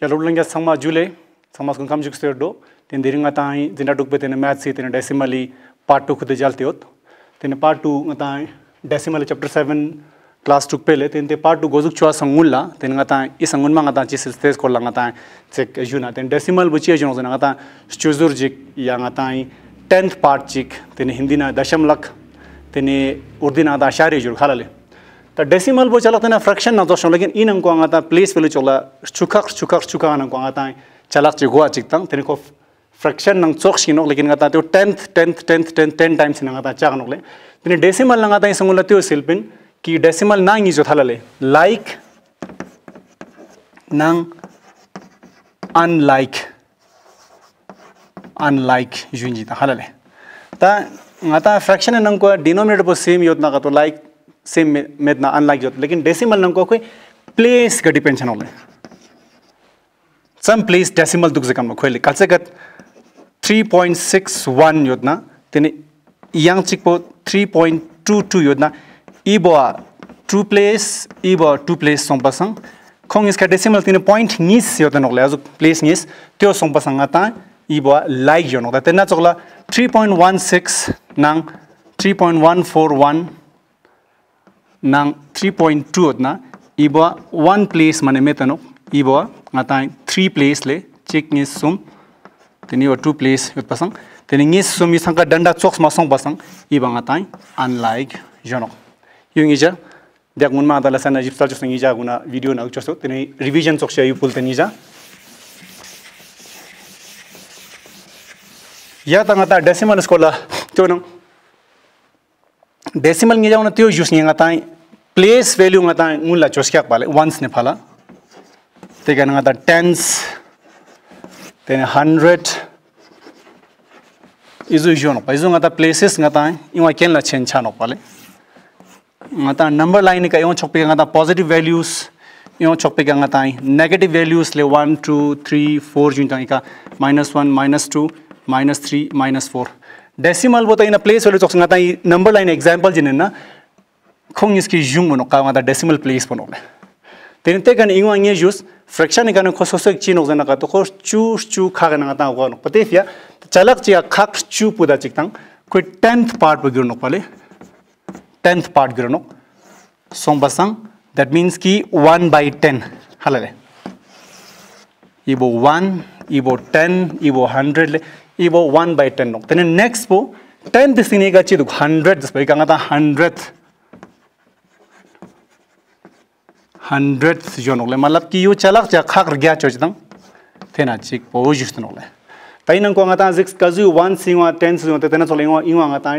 ya lutlan ya sangma jule sangma kun kam jukste do tin diringa tai jinda tukbe tene math si tene decimally part 2 khud jalte hot tene part 2 tai decimal chapter 7 class टुक पे ले तेन ते part two गोजुक छुआ संगुन ला तेन गता इ संगुन मा गता चिस तेज को ला गता चेक जुना तेन डेसिमल बुचिया जुनो जना गता स्चुजुर जिक या गता टेंथ पार्ट चिक तेन हिंदी ना दशमलक तेने उर्दी ना दा शारी जुर खाला ले ᱛᱟ ᱰᱮᱥᱤᱢᱟᱞ ᱵᱚ ᱪᱟᱞᱟᱜ ᱛᱮᱱᱟ ᱯᱷᱨᱮᱠᱥᱚᱱ ᱱᱟ ᱫᱚᱥᱚᱱ ᱞᱮᱠᱤᱱ ᱤᱱᱟᱝ ᱠᱚ ᱟᱸᱜᱟᱛᱟ ᱯᱞᱮᱥ ᱯᱮᱞᱮ ᱪᱚᱞᱟ ᱪᱩᱠᱷᱟᱠ ᱪᱩᱠᱷᱟᱠ ᱪᱩᱠᱷᱟᱱᱟ ᱠᱚ ᱟᱸᱜᱟᱛᱟ ᱪᱟᱞᱟᱜ ᱪᱤᱜᱚᱣᱟ ᱪᱤᱠᱛᱟᱝ ᱛᱮᱱᱤᱠᱚ ᱯᱷᱨᱮᱠᱥᱚᱱ ᱱᱟ ᱫᱚᱥᱚᱱ ᱞᱮᱠᱤᱱ ᱤᱱᱟᱝ ᱠᱚ ᱟᱸᱜᱟᱛᱟ ᱯᱞᱮᱥ ᱯᱮᱞᱮ ᱪᱚᱞᱟ ᱪᱩᱠᱷᱟᱠ ᱪᱩᱠᱷᱟᱠ ᱪᱩᱠᱷᱟᱱᱟ ᱠᱚ 10th 10th 10th 10 ᱪᱟᱞᱟᱜ ᱛᱮᱱᱟ ᱯᱷᱨᱮᱠᱥᱚᱱ ᱱᱟ ᱫᱚᱥᱚᱱ ᱞᱮᱠᱤᱱ ᱤᱱᱟᱝ ᱠᱚ ᱟᱸᱜᱟᱛᱟ ᱯᱞᱮᱥ ᱯᱮᱞᱮ ᱪᱚᱞᱟ ᱪᱩᱠᱷᱟᱠ ᱪᱩᱠᱷᱟᱠ ᱪᱩᱠᱷᱟᱱᱟ ᱠᱚ ᱟᱸᱜᱟᱛᱟ ᱛᱟ ᱰᱮᱥᱤᱢᱟᱞ ᱵᱚ ᱪᱟᱞᱟᱜ ᱛᱮᱱᱟ ᱯᱷᱨᱮᱠᱥᱚᱱ ᱱᱟ ᱫᱚᱥᱚᱱ ᱞᱮᱠᱤᱱ ᱤᱱᱟᱝ ᱠᱚ ᱟᱸᱜᱟᱛᱟ ᱯᱞᱮᱥ ᱯᱮᱞᱮ ᱪᱚᱞᱟ ᱪᱩᱠᱷᱟᱠ ᱪᱩᱠᱷᱟᱠ ᱪᱩᱠᱷᱟᱱᱟ ᱠᱚ ᱟᱸᱜᱟᱛᱟ ᱛᱟ ᱰᱮᱥᱤᱢᱟᱞ ᱵᱚ ᱪᱟᱞᱟᱜ सेम ಮೇದ್ನ ಅನ್ಲಾಗಿ ಜೊತೆ ಲೇಕಿನ್ डेसिमल नंको कोई प्लेस का डिपेंशन होले सम प्लेस डेसिमल दुख जकम खोले कल से गत 3.61 योजना तेने yang chikpo 3.22 योजना इबोआ टू प्लेस इबो टू प्लेस सोंपसंग खोंग इसका डेसिमल तीन पॉइंट निस योते नोले अजु प्लेस निस त्यो सोंपसंग ता इबो लाइक जोनो ता तेना चोला 3.16 नंग 3.141 nang 3.2 odna ibo one place mane metano ibo nga ta three place le check ni sum teni o two place yot pasang teni ni sum mi sanga danda choks ma song pasang ibo nga ta unlike jono yung ija dek mun ma da la sana jipsal chos ni ija guna video na chos teni revision choks ya yu pul teni ija ya ta nga ta decimal score la decimal गिजा उन त्यो use नियंगा ताई place value गा ताई उला चोस क्या पाले once ने फाला ते क्या नगा ता टेंस तेने हंड्रेड इजु इजु नो इजु गा ता प्लेसेस गा ताई इवा केन ला छेन छानो पाले गा नंबर लाइन का यो छोपे गा ता पॉजिटिव वैल्यूज यो छोपे गा ता नेगेटिव वैल्यूज ले 1 2 3 4 जिन ता का -1 -2 -3 -4 decimal bo ta ina place value chok sanga ta number line example jin na khong is ki jung no ka ta decimal place bo no ten te kan ingwa nge jus fraction kan ko sosok chi no jana ka to ko chu chu kha ga na ta ko no pate fia chalak chi khak chu puda chik tang ko 10th part bo gurno pale 10th part gurno song basang that means ki 1 by 10 halale ibo 1 ibo 10 ibo 100 le ibo 1 by 10 nok then next po 10 this ni ga chi 100 this ba ga ta 100 hundreds jo nokle matlab ki yo chalak cha khakr gya choj dam tena chik po jist nokle painang ko ngata zix ka ju one singa tens jo tena cholinga ngata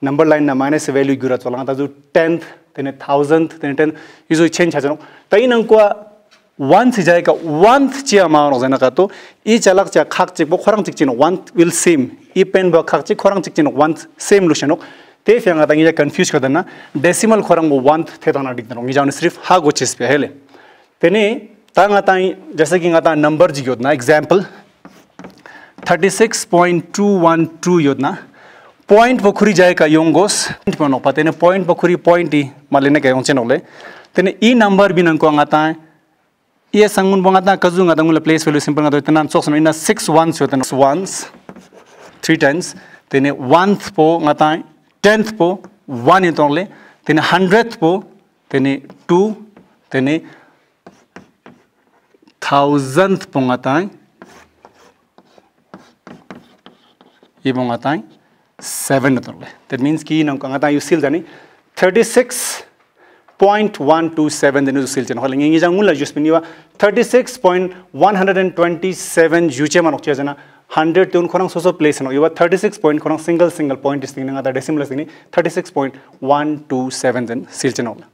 number line na minus value gura cholanga ta ju 10th then 1000th Then 10 is change cha jano painang ko once jaika once chi amount jena ka to i chalak cha khak chik bo khorang chik chin once will same i pen bo khak chik khorang chik chin once same lu shenok te fyang ta ngi confuse ka dana decimal khorang bo once the dana dik dana ngi jaun sirf ha go chis pe hele tene ta nga ta जैसे कि nga ta number ji yodna example 36.212 yodna point पोखरी जाए का योंगोस point मनो पते ने point पोखरी point ही मालिने के योंचे नोले तेने ई नंबर भी नंको अंगाता है ये संगुन बंगा ता कजुंग अदंग ल प्लेस वैल्यू सिंपल गा तो इतना सोस इन 6 वंस यो तना वंस 3 टेंस तेने वंथ पो गा ता 10th पो वन इन तोले तेने हंड्रेड पो टू 2 तेने 1000th पो गा ता ये बंगा ता 7 तोले दैट मींस की न गा ता यू सील पॉइंट वन टू सेवेन दिन सिल चेन हल इंगी जंगुल जुस पिनी वा thirty six point one hundred and twenty seven जुचे मनोक चेजना हंड्रेड तीन खोरंग सोसो प्लेस नो युवा थर्टी सिक्स पॉइंट खोरंग सिंगल सिंगल पॉइंट इस दिन आता डेसिमल दिनी thirty six point one two seven दिन सिल चेन होगा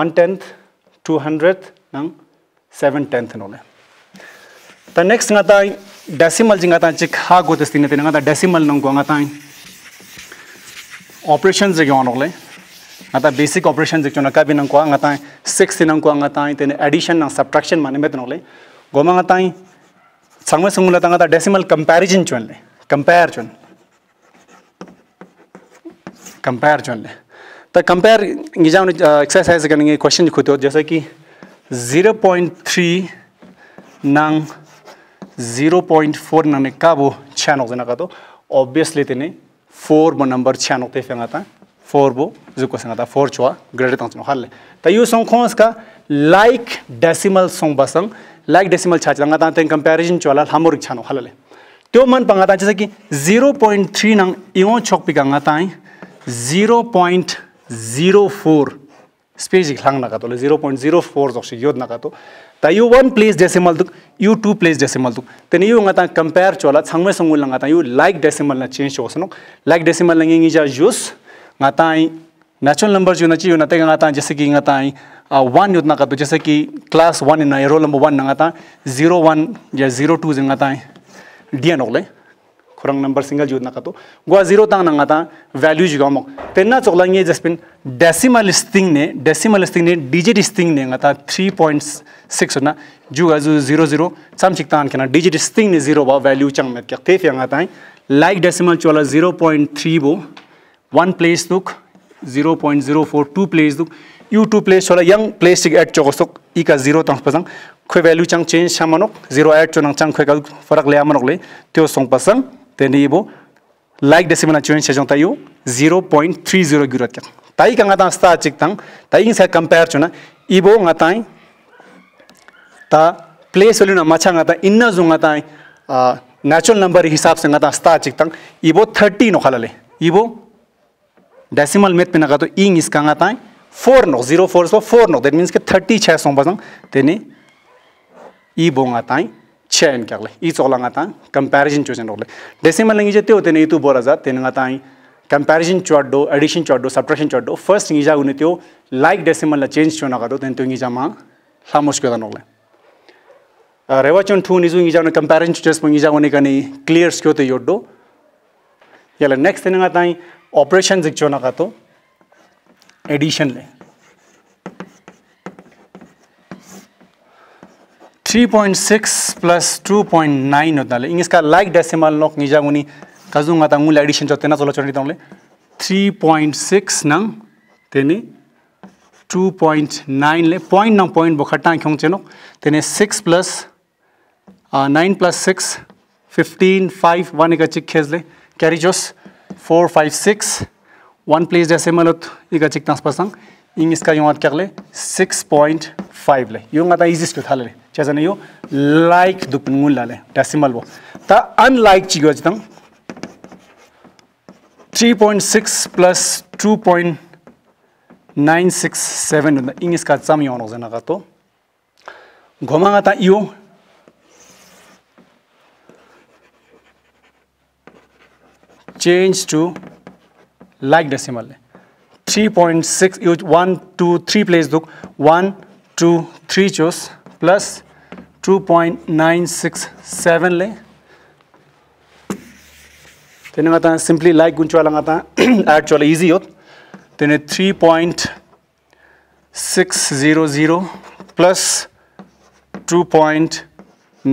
वन टेंथ टू हंड्रेड नंग सेवेन टेंथ नोगा तो नेक्स्ट आता डेसिमल जिंग आता जगह आता बेसिक ऑपरेशन जो नका भी नंको अंगता सिक्स नंको अंगता तेने एडिशन ना सब्ट्रैक्शन माने में तनोले गोमा अंगता संगमे संगुला तंगता डेसिमल कंपैरिजन चोनले कंपेयर चुन कंपेयर चोनले तो कंपेयर ये जाओ एक्सरसाइज करेंगे क्वेश्चन खुद जैसे कि 0.3 nang 0.4 nang ne kabo chano का ka तो obviously tene 4 number chano te फेंगाता फोर बो जो क्वेश्चन आता फोर छुआ ग्रेटर तुम हाल त यू सोंग का लाइक डेसिमल सौ बसंग लाइक डेसिमल छा चंगा ता कंपेरिजन कंपैरिजन चोला हमोर छानो हाल त्यो मन पंगा ता जैसे कि 0.3 नंग इो छोक पी पॉइंट जीरो फोर स्पेज खलांग ना तो जीरो जीरो पॉइंट फोर जो योद ना तो ता यू वन प्लेस डेसिमल दुक यू टू प्लेस डेसिमल दुक तेन यू ngata compare chola changme songul ngata यू लाइक डेसिमल ना चेंज होसनो लाइक डेसिमल लंगे जा यूज़ नेचुरल नंबर जो yuna chi जैसे कि वन युतना का जैसे कि class one in roll number one नंगाता जीरो वन या जीरो टू जो है डी एन ओले खुरंग नंबर सिंगल जो ना तो गुआ जीरो तंग नंगाता वैल्यू जुगा मोक तेना चोगलांगे जसपिन डेसिमल स्टिंग ने डेसिमल स्टिंग ने डिजिट स्टिंग ने गाता थ्री पॉइंट सिक्स ना जुगा जो जीरो जीरो सम चिकता आन के ना डिजिट स्टिंग ने जीरो बा वैल्यू चंग में क्या तेफ यंगाता है लाइक डेसिमल चोला जीरो पॉइंट थ्री वो 1 place took 0.042 place took u2 place chola yang place sig at chogosok e ka 0 tang pasang khwe value chang change shamanok 0 at chonang chang khwe ka farak le amanok le teo song pasang teni bo like decimal change chajong tayo 0.30 girat kya tai ka ngata sta chik tang tai sa compare chona e bo ngatai ta place value na macha ngata inna zung ngatai natural number हिसाब से ngata sta chik tang e bo 30 no khala le e bo decimal math पे नगा तो इंग इसका आता है four no zero four so four no that means के थर्टी छः सौ बजन तेने ई बोंग आता है छः इन क्या बोले ई आता है कंपेरिजन चोजन बोले डेसिमल लेंगे जेते होते नहीं तो बोला जा तेने आता है कंपेरिजन चोट डो एडिशन चोट डो सब्ट्रेशन चोट डो फर्स्ट नहीं जा तो लाइक डेसिमल ला चेंज चोना का तो तेने जा माँ सामोश क्यों दानोगले रेवाचन टू निजू नहीं जाने कंपेरिजन चोजन नहीं जा उन्हें कनी क्लियर्स क्यों तो योट डो याला नेक्स्ट इन ताई ऑपरेशन जिखचो ना तो एडिशन ले three point six plus two point nine होता है इसका लाइक डेसिमल नॉक निजा गुनी कजूंगा ता मूल एडिशन चौथे ना चलो चढ़ी तो थ्री पॉइंट सिक्स नंग तेनी टू पॉइंट नाइन ले पॉइंट नंग पॉइंट बोखटा क्यों चेनो तेने six plus nine plus six fifteen five one एक चिक खेज ले carry shows 4, 5, 6. One place decimal at iga chik nas pasang. Ing iska yung at karle 6.5 le. Yung ata easy to thale. Chesa na yo like dukun ngun lale decimal wo. Ta unlike chigo jitang 3.6 plus 2.967 ing iska sum yon ozena gato. घुमागा था यो change to like decimal ले 3.6 point six use one two three place दुख one two three चूस plus two 2.967 ले तेने गाता है सिंपली लाइक गुंच वाला गाता है एड चला इजी हो तेने three point six zero zero plus two point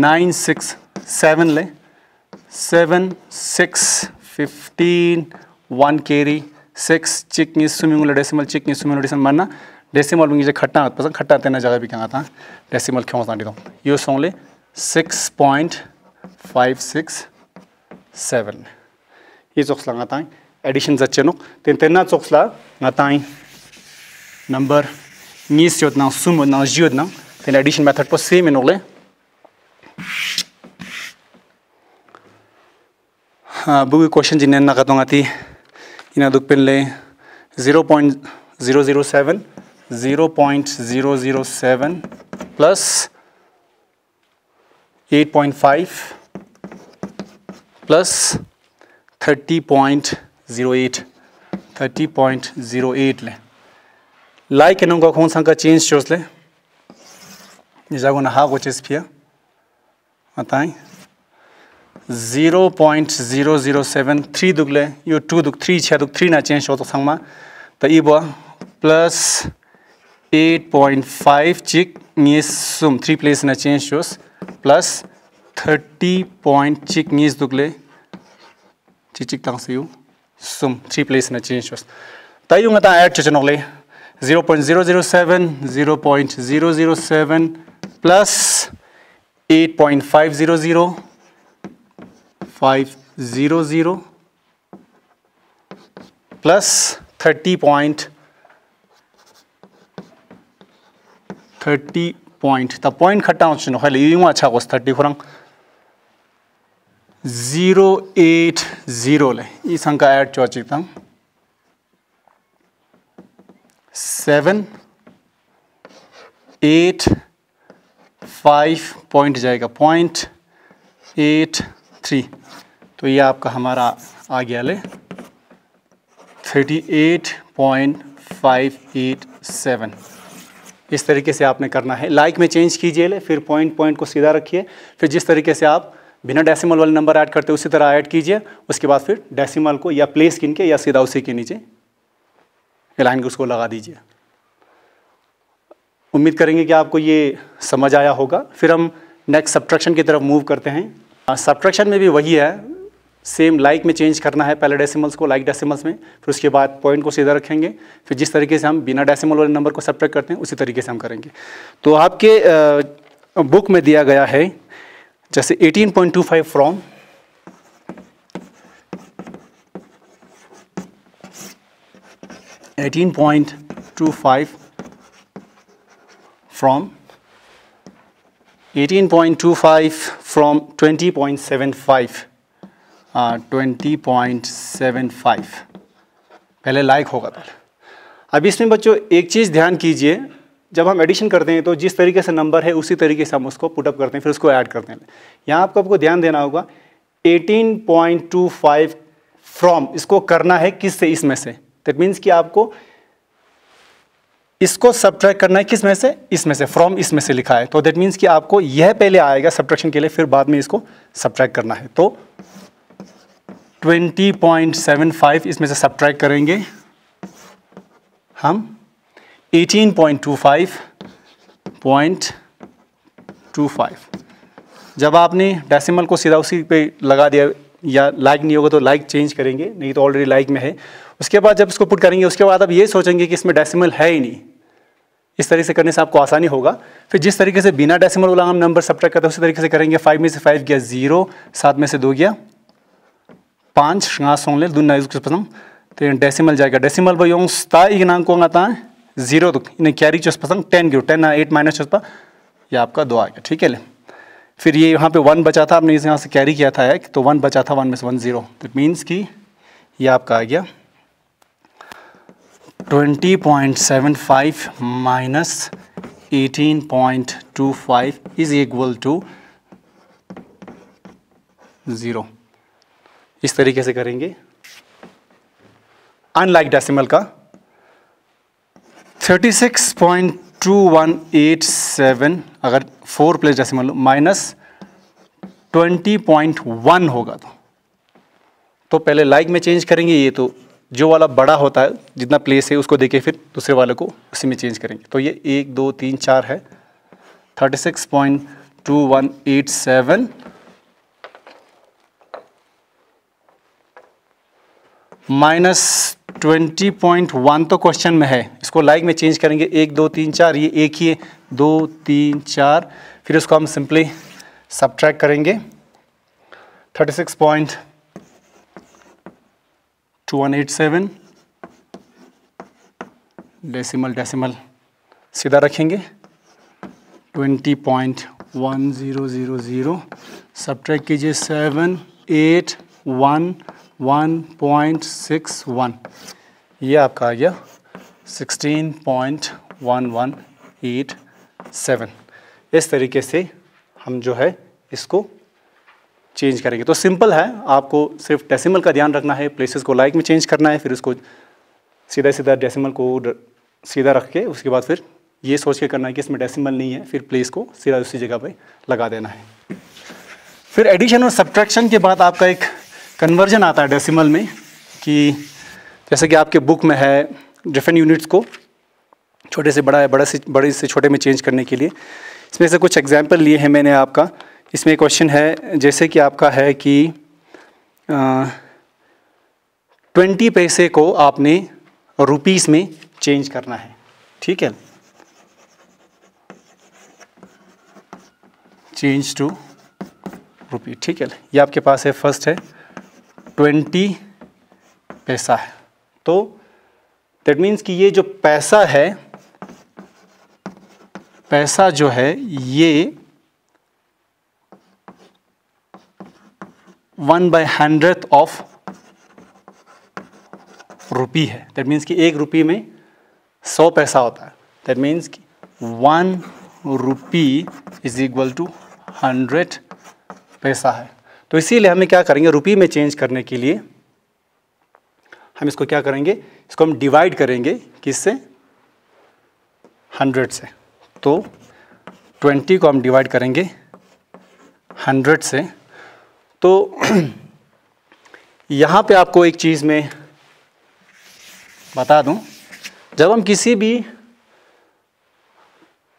nine six seven ले seven six fifteen one carry six चिक मीन स्विमिंग डेसिमल चिक मीन स्विमिंग डेसिमल मरना डेसिमल मुझे खट्टा पसंद खट्टा तेना जगह भी क्या आता डेसिमल क्यों आता दो यो सोंगले six point five six seven ये चौक्स लगाता है एडिशन जच्चे नो तेन तेना चौक्स लगाता है नंबर नीस योजना सुम योजना जी योजना एडिशन मेथड पर सेम इन हाँ, बुगे क्वेश्चन जिन्हें हूँ आती इन दुख पिन ले zero point zero zero seven zero point zero zero seven plus eight point five plus thirty point zero eight thirty point zero eight ले लाइक like एनों कौन सा चेंज चोस जागो ना हाँ कोचेस पिया बताएं zero point zero zero seven three दुगले यो टू दुग थ्री छः दुग थ्री ना चेंज हो तो संगमा तो ये बो प्लस एट पॉइंट फाइव चिक नीस सुम थ्री प्लेस ना चेंज होस प्लस थर्टी पॉइंट चिक नीस दुगले चिक चिक तंग से यू सुम थ्री प्लेस ना चेंज होस तो यूँ ता ऐड चेंज होले zero point zero zero seven zero point zero zero seven plus eight point five zero zero five zero zero plus thirty point thirty point त पॉइंट खट्टा उच्चनो है यूँ अच्छा कोस थर्टी खुरंग ज़ीरो एट ज़ीरो ले ये संख्या ऐड चौची तंग सेवन एट फाइव पॉइंट जाएगा पॉइंट एट थ्री तो ये आपका हमारा आ गया ले 38.587 eight point five eight seven इस तरीके से आपने करना है लाइक में चेंज कीजिए ले फिर पॉइंट पॉइंट को सीधा रखिए फिर जिस तरीके से आप बिना डेसिमल वाले नंबर ऐड करते उसी तरह ऐड कीजिए उसके बाद फिर डेसिमल को या प्लेस गिन के या सीधा उसी के नीचे लाइन को उसको लगा दीजिए उम्मीद करेंगे कि आपको ये समझ आया होगा फिर हम नेक्स्ट सब्ट्रैक्शन की तरफ मूव करते हैं सब्ट्रैक्शन में भी वही है सेम लाइक like में चेंज करना है पहले डेसिमल्स को लाइक like डेसिमल्स में फिर उसके बाद पॉइंट को सीधा रखेंगे फिर जिस तरीके से हम बिना डेसिमल वाले नंबर को सब्ट्रैक्ट करते हैं उसी तरीके से हम करेंगे तो आपके बुक में दिया गया है जैसे 18.25 from eighteen point two five from eighteen point two five from twenty point seven five twenty point seven five पहले लाइक होगा पहले अब इसमें बच्चों एक चीज़ ध्यान कीजिए जब हम एडिशन करते हैं तो जिस तरीके से नंबर है उसी तरीके से हम उसको पुटअप करते हैं फिर उसको ऐड करते हैं यहाँ आपको आपको ध्यान देना होगा 18.25 फ्रॉम इसको करना है किस से इसमें से दैट मीन्स कि आपको इसको सब्ट्रैक्ट करना है किस में से इसमें से फ्रॉम इसमें से लिखा है तो दैट मीन्स कि आपको यह पहले आएगा सब्ट्रैक्शन के लिए फिर बाद में इसको सब्ट्रैक्ट करना है तो 20.75 इसमें से सब्ट्रैक करेंगे हम 18.25.25 जब आपने डेसिमल को सीधा उसी पे लगा दिया या लाइक नहीं होगा तो लाइक चेंज करेंगे नहीं तो ऑलरेडी लाइक में है उसके बाद जब इसको पुट करेंगे उसके बाद आप ये सोचेंगे कि इसमें डेसिमल है ही नहीं इस तरीके से करने से आपको आसानी होगा फिर जिस तरीके से बिना डेसिमल वाला हम नंबर सब्ट्रैक्ट करते हैं उसी तरीके से करेंगे फाइव में से फाइव गया जीरो सात में से दो गया पाँच हाँ ले दुन नाइज पसंद तो डेसिमल जाएगा डेसिमल पर योग ता एक नाम कौन आता है जीरो तो इन्हें कैरी चौस पसंद टेन क्यों टेन एट माइनस चुस्पा ये आपका दो आ गया ठीक है ले फिर ये यहाँ पे वन बचा था आपने इस यहाँ से कैरी किया था एक तो वन बचा था वन में से वन ज़ीरो तो मीन्स कि ये आपका आ गया twenty point seven five minus eighteen point two five is equal to zero इस तरीके से करेंगे अनलाइक डेसिमल का 36.2187 अगर फोर प्लेस डेसिमल माइनस 20.1 होगा तो तो पहले लाइक में चेंज करेंगे ये तो जो वाला बड़ा होता है जितना प्लेस है उसको देके फिर दूसरे वाले को उसी में चेंज करेंगे तो ये एक दो तीन चार है thirty six point two one eight seven minus twenty point one तो क्वेश्चन में है इसको लाइक में चेंज करेंगे एक दो तीन चार ये एक ही है दो तीन चार फिर उसको हम सिंपली सब्ट्रैक करेंगे thirty six point two one eight seven decimal decimal सीधा रखेंगे twenty point one zero zero zero subtract कीजिए सेवन एट वन 1.61 ये आपका आ गया 16.1187 इस तरीके से हम जो है इसको चेंज करेंगे तो सिंपल है आपको सिर्फ डेसिमल का ध्यान रखना है प्लेसेस को लाइक में चेंज करना है फिर उसको सीधा सीधा डेसिमल को सीधा रख के उसके बाद फिर ये सोच के करना है कि इसमें डेसिमल नहीं है फिर प्लेस को सीधा उसी जगह पे लगा देना है फिर एडिशन और सब्ट्रैक्शन के बाद आपका एक कन्वर्जन आता है डेसिमल में कि जैसे कि आपके बुक में है डिफरेंट यूनिट्स को छोटे से बड़ा बड़े से बड़े से छोटे में चेंज करने के लिए इसमें से कुछ एग्जाम्पल लिए हैं मैंने आपका इसमें क्वेश्चन है जैसे कि आपका है कि ट्वेंटी पैसे को आपने रुपीस में चेंज करना है ठीक है चेंज टू रुपी ठीक है ये आपके पास है फर्स्ट है ट्वेंटी पैसा है तो दैट मीन्स कि ये जो पैसा है पैसा जो है ये one by hundred of rupee है दैट मीन्स कि एक रुपी में सौ पैसा होता है दैट मीन्स कि one rupee is equal to hundred पैसा है तो इसीलिए हमें क्या करेंगे रुपी में चेंज करने के लिए हम इसको क्या करेंगे इसको हम डिवाइड करेंगे किससे हंड्रेड से तो ट्वेंटी को हम डिवाइड करेंगे हंड्रेड से तो यहाँ पे आपको एक चीज़ में बता दूँ जब हम किसी भी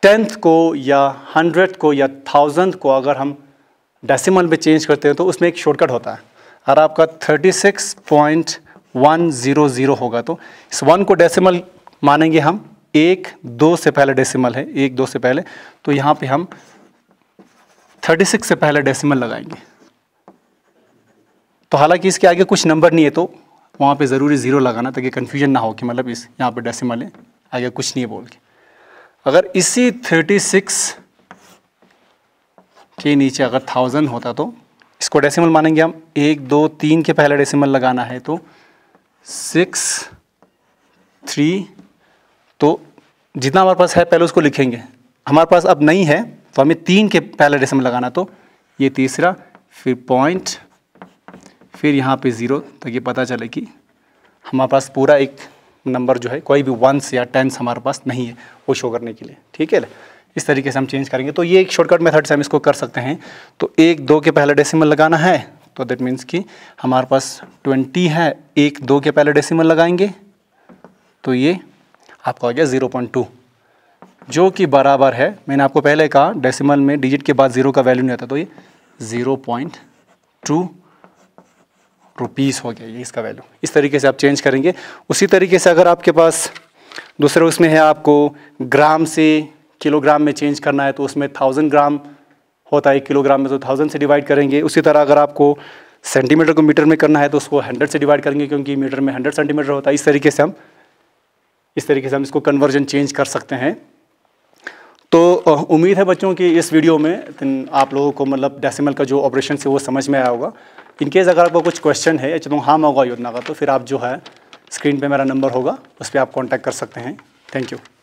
टेंथ को या हंड्रेड को या थाउजेंड को अगर हम डेसिमल में चेंज करते हैं तो उसमें एक शॉर्टकट होता है अगर आपका 36.100 होगा तो इस वन को डेसिमल मानेंगे हम एक दो से पहले डेसिमल है एक दो से पहले तो यहाँ पे हम 36 से पहले डेसिमल लगाएंगे तो हालांकि इसके आगे कुछ नंबर नहीं है तो वहाँ पे ज़रूरी ज़ीरो लगाना ताकि कन्फ्यूजन ना हो कि मतलब इस यहाँ पे डेसिमल है आगे कुछ नहीं है बोल के अगर इसी थर्टी के नीचे अगर थाउजेंड होता तो इसको डेसिमल मानेंगे हम एक दो तीन के पहले डेसिमल लगाना है तो सिक्स थ्री तो जितना हमारे पास है पहले उसको लिखेंगे हमारे पास अब नहीं है तो हमें तीन के पहले डेसिमल लगाना तो ये तीसरा फिर पॉइंट फिर यहाँ पे ज़ीरो तो ये पता चले कि हमारे पास पूरा एक नंबर जो है कोई भी वंस या टेंस हमारे पास नहीं है वो शो करने के लिए ठीक है इस तरीके से हम चेंज करेंगे तो ये एक शॉर्टकट मेथड से हम इसको कर सकते हैं तो एक दो के पहले डेसिमल लगाना है तो दैट मीन्स कि हमारे पास ट्वेंटी है एक दो के पहले डेसिमल लगाएंगे तो ये आपका हो गया ज़ीरो पॉइंट टू जो कि बराबर है मैंने आपको पहले कहा डेसिमल में डिजिट के बाद ज़ीरो का वैल्यू नहीं आता तो ये ज़ीरो पॉइंट टू रुपीज़ हो गया ये इसका वैल्यू इस तरीके से आप चेंज करेंगे उसी तरीके से अगर आपके पास दूसरे उसमें है आपको ग्राम से किलोग्राम में चेंज करना है तो उसमें थाउजेंड ग्राम होता है एक किलोग्राम में तो थाउजेंड से डिवाइड करेंगे उसी तरह अगर आपको सेंटीमीटर को मीटर में करना है तो उसको हंड्रेड से डिवाइड करेंगे क्योंकि मीटर में हंड्रेड सेंटीमीटर होता है इस तरीके से हम इस तरीके से हम इसको कन्वर्जन चेंज कर सकते हैं तो उम्मीद है बच्चों की इस वीडियो में आप लोगों को मतलब डेसिमल का जो ऑपरेशन है वो समझ में आया होगा इनकेस अगर आपको कुछ क्वेश्चन है चलो हाँ होगा योजना का तो फिर आप जो है स्क्रीन पे मेरा नंबर होगा उस पर आप कांटेक्ट कर सकते हैं थैंक यू